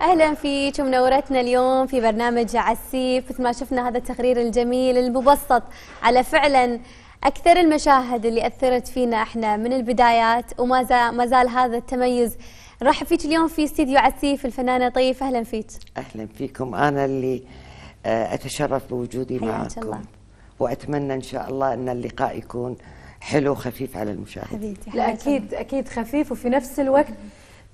اهلا فيك ومنورتنا اليوم في برنامج عسيف مثل ما شفنا هذا التقرير الجميل المبسط على فعلا اكثر المشاهد اللي اثرت فينا احنا من البدايات وما ما زال هذا التميز راح فيك اليوم في استديو عسيف الفنانه طيف اهلا فيك اهلا فيكم انا اللي آه، اتشرف بوجودي معكم الله. واتمنى ان شاء الله ان اللقاء يكون حلو خفيف على المشاهد حبيبتي لا اكيد اكيد خفيف وفي نفس الوقت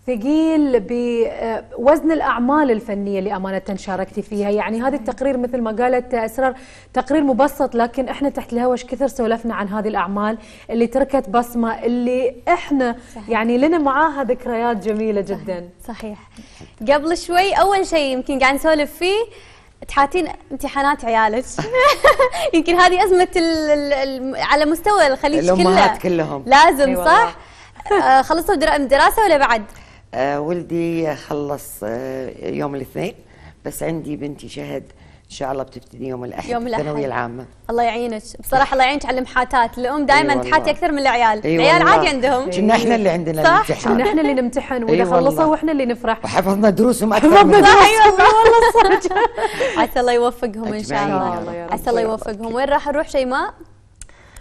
ثقيل بوزن الأعمال الفنية اللي أمانة شاركتي فيها يعني هذا التقرير مثل ما قالت أسرار تقرير مبسط لكن إحنا تحت الهوى كثر سولفنا عن هذه الأعمال اللي تركت بصمة اللي إحنا صحيح. يعني لنا معاها ذكريات جميلة جدا صحيح, قبل شوي أول شيء يمكن قاعد نسولف فيه تحاتين امتحانات عيالك يمكن هذه أزمة ال على مستوى الخليج كله الأمهات كلهم لازم صح؟ آه، خلصوا دراسة ولا بعد؟ آه، ولدي خلص آه، يوم الاثنين بس عندي بنتي شهد ان شاء الله بتبتدي يوم الاحد يوم الاحد الثانويه العامه الله يعينك بصراحه الله يعينك على المحاتات الام دائما أيوة تحاتي اكثر من العيال أيوة العيال عادي عندهم كنا احنا اللي عندنا صح؟ الامتحان كنا احنا اللي نمتحن واذا أيوة خلصوا واحنا اللي نفرح وحفظنا دروسهم اكثر حفظنا دروسهم أيوة، والله صدق عسى الله يوفقهم ان شاء الله عسى الله يوفقهم وين راح نروح شيماء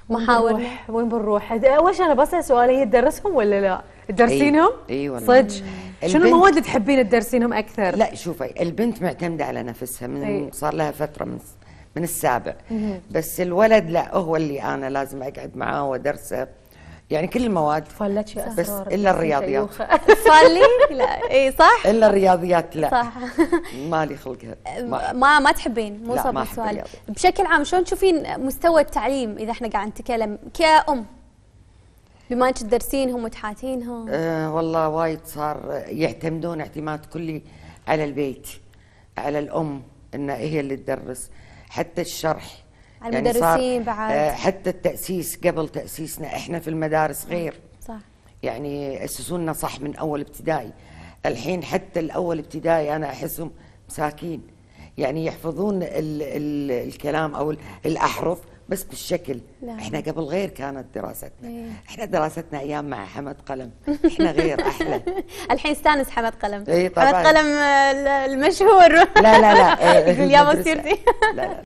محاور وين بنروح؟ اول شيء انا بسال سؤال هي تدرسهم ولا لا؟ تدرسينهم؟ اي أيوة صدق شنو المواد اللي تحبين تدرسينهم اكثر؟ لا شوفي البنت معتمده على نفسها من أيوة. صار لها فتره من من السابع بس الولد لا هو اللي انا لازم اقعد معاه وادرسه يعني كل المواد فلتشي بس الا الرياضيات صلي لا اي صح الا الرياضيات لا صح مالي خلقها ما ما, ما تحبين مو صعب السؤال بشكل عام شلون تشوفين مستوى التعليم اذا احنا قاعد نتكلم كأم بما انك تدرسينهم وتحاتينهم أه والله وايد صار يعتمدون اعتماد كلي على البيت على الام ان هي اللي تدرس حتى الشرح على يعني المدرسين يعني بعد أه حتى التاسيس قبل تاسيسنا احنا في المدارس غير صح يعني اسسونا صح من اول ابتدائي الحين حتى الاول ابتدائي انا احسهم مساكين يعني يحفظون الـ الـ الكلام او الاحرف بس بالشكل لا. نعم. احنا قبل غير كانت دراستنا ايه. احنا دراستنا ايام مع حمد قلم احنا غير احلى الحين استانس حمد قلم ايه طبعا حمد قلم آه، المشهور لا لا لا ايه يا مسيرتي لا لا